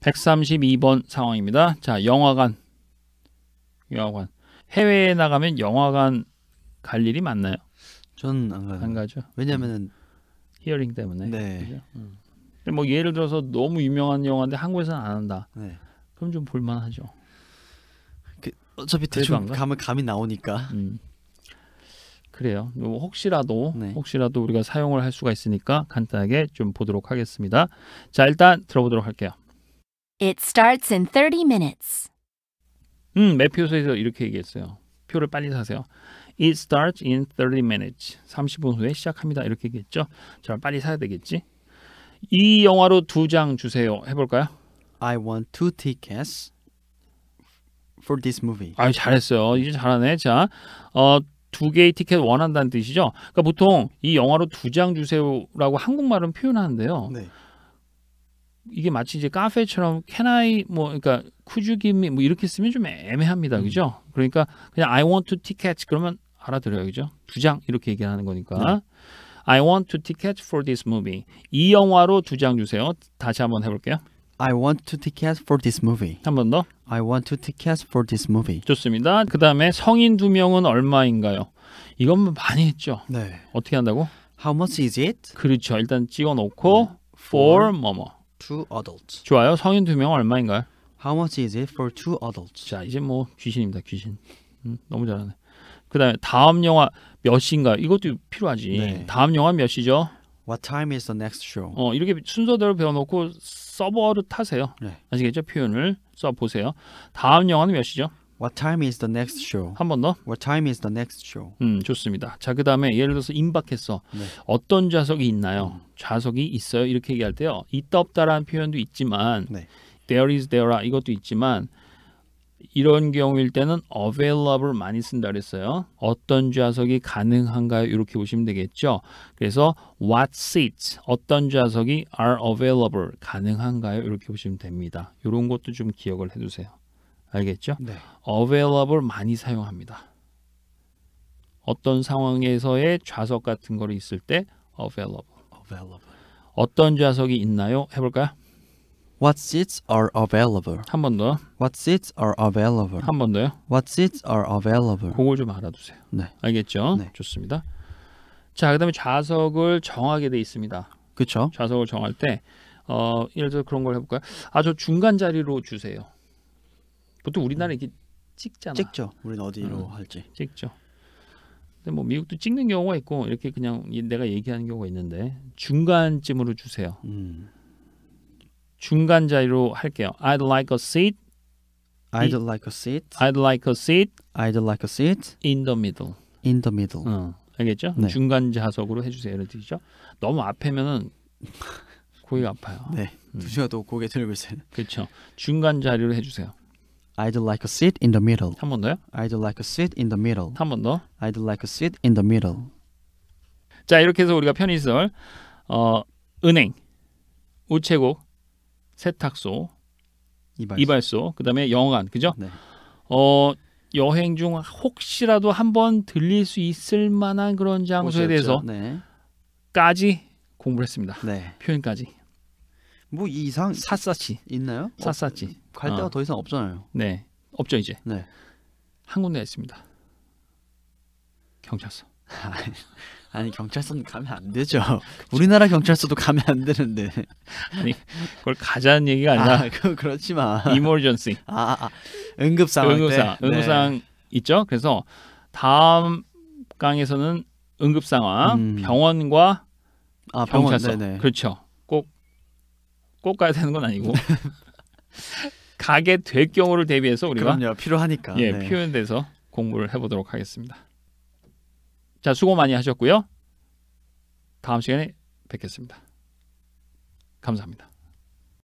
132번 상황입니다. 자, 영화관. 영화관. 해외에 나가면 영화관 갈 일이 많나요? 전 안 가요. 안 가죠. 왜냐면은 음. 히어링 때문에. 네. 그죠? 음. 뭐 예를 들어서 너무 유명한 영화인데 한국에서는 안 한다. 네. 그럼 좀 볼만하죠. 그, 어차피 대충 감을 감이 나오니까. 음. 그래요. 뭐 혹시라도 네. 혹시라도 우리가 사용을 할 수가 있으니까 간단하게 좀 보도록 하겠습니다. 자 일단 들어보도록 할게요. It starts in 30 minutes. 음, 매표소에서 이렇게 얘기했어요. 표를 빨리 사세요. It starts in 30 minutes. 30분 후에 시작합니다. 이렇게 얘기했죠. 자, 빨리 사야 되겠지. 이 영화로 두 장 주세요. 해볼까요? I want two tickets for this movie. 아, 잘했어요. 이제 잘하네. 자, 어, 두 개의 티켓 원한다는 뜻이죠. 그러니까 보통 이 영화로 두 장 주세요라고 한국말은 표현하는데요. 네. 이게 마치 이제 카페처럼 캐나이 뭐 그러니까 쿠주김이 뭐 이렇게 쓰면 좀 애매합니다. 음. 그죠? 그러니까 그냥 I want to t i c k e t 그러면 알아들어요. 그죠? 두 장 이렇게 얘기하는 거니까. 네. I want to t i c k e t for this movie. 이 영화로 두 장 주세요. 다시 한번 해 볼게요. I want to t i c k e t for this movie. 한 번 더. I want to t i c k e t for this movie. 좋습니다. 그다음에 성인 두 명은 얼마인가요? 이건 뭐 많이 했죠. 네. 어떻게 한다고? How much is it? 그렇죠. 일단 찍어 놓고 네. for 뭐뭐. two adults. 좋아요. 성인 두 명 얼마인가요? How much is it for two adults? 자, 이제 뭐 귀신입니다. 귀신. 음, 너무 잘하네. 그다음에 다음 영화 몇 시인가? 이것도 필요하지. 네. 다음 영화 몇 시죠? What time is the next show? 어, 이렇게 순서대로 배워놓고 서버로 타세요. 네. 아시겠죠? 표현을 써 보세요. 다음 영화는 몇 시죠? What time is the next show? 한 번 더. What time is the next show? 음, 좋습니다. 자, 그다음에 예를 들어서 임박했어. 네. 어떤 좌석이 있나요? 좌석이 있어요. 이렇게 얘기할 때요. 있다 없다라는 표현도 있지만 네. there is there are 이것도 있지만 이런 경우일 때는 available 많이 쓴다 그랬어요. 어떤 좌석이 가능한가요? 이렇게 보시면 되겠죠. 그래서 what seats 어떤 좌석이 are available 가능한가요? 이렇게 보시면 됩니다. 이런 것도 좀 기억을 해두세요. 알겠죠? 네. available 많이 사용합니다. 어떤 상황에서의 좌석 같은 거 있을 때 available. available. 어떤 좌석이 있나요? 해볼까요? What seats are available? 한 번 더. What seats are available? 한 번 더요. What seats are available? 그걸 좀 알아두세요. 네. 알겠죠? 네. 좋습니다. 자, 그다음에 좌석을 정하게 돼 있습니다. 그렇죠. 좌석을 정할 때 어, 예를 들어 그런 걸 해볼까요? 아, 저 중간 자리로 주세요. 보통 우리나라 음. 이게 찍잖아. 찍죠. 우리는 어디로 음, 할지. 찍죠. 근데 뭐 미국도 찍는 경우가 있고 이렇게 그냥 내가 얘기하는 경우가 있는데 중간쯤으로 주세요. 음. 중간 자리로 할게요. I'd like a seat. I'd like a seat. I'd like a seat. I'd like a seat. In the middle. In the middle. 어, 알겠죠? 네. 중간 좌석으로 해주세요. 이런 뜻이죠. 너무 앞에면은 고기가 아파요. 네. 두 음. 시간도 고개 들고 있어요. 그렇죠. 중간 자리로 해주세요. I'd like a seat in the middle. 한 번 더요? I'd like a seat in the middle. 한 번 더. I'd like a seat in the middle. 자 이렇게 해서 우리가 편의시설 어, 은행, 우체국, 세탁소, 이발소, 이발소 그다음에 영화관 그죠? 네. 어 여행 중 혹시라도 한 번 들릴 수 있을 만한 그런 장소에 오셨죠? 대해서 네. 까지 공부를 했습니다. 네. 표현까지. 뭐 이상 샅샅이 있나요? 어, 샅샅이 어, 갈 데가 어. 더 이상 없잖아요. 네, 없죠 이제. 네, 한 군데 있습니다. 경찰서. 아니 경찰서는 가면 안 되죠. 우리나라 경찰서도 가면 안 되는데. 아니 그걸 가자는 얘기가 아니라. 아, 그 그렇지만. 이머전시. 아, 아, 아. 응급 상황. 응급 상황. 응급 상 네. 있죠. 그래서 다음 강에서는 응급 상황, 음. 병원과 아, 경찰서. 네네. 네. 그렇죠. 꼭 가야 되는 건 아니고 가게 될 경우를 대비해서 우리가 그럼요 필요하니까 예 네. 표현돼서 공부를 해보도록 하겠습니다. 자 수고 많이 하셨고요. 다음 시간에 뵙겠습니다. 감사합니다.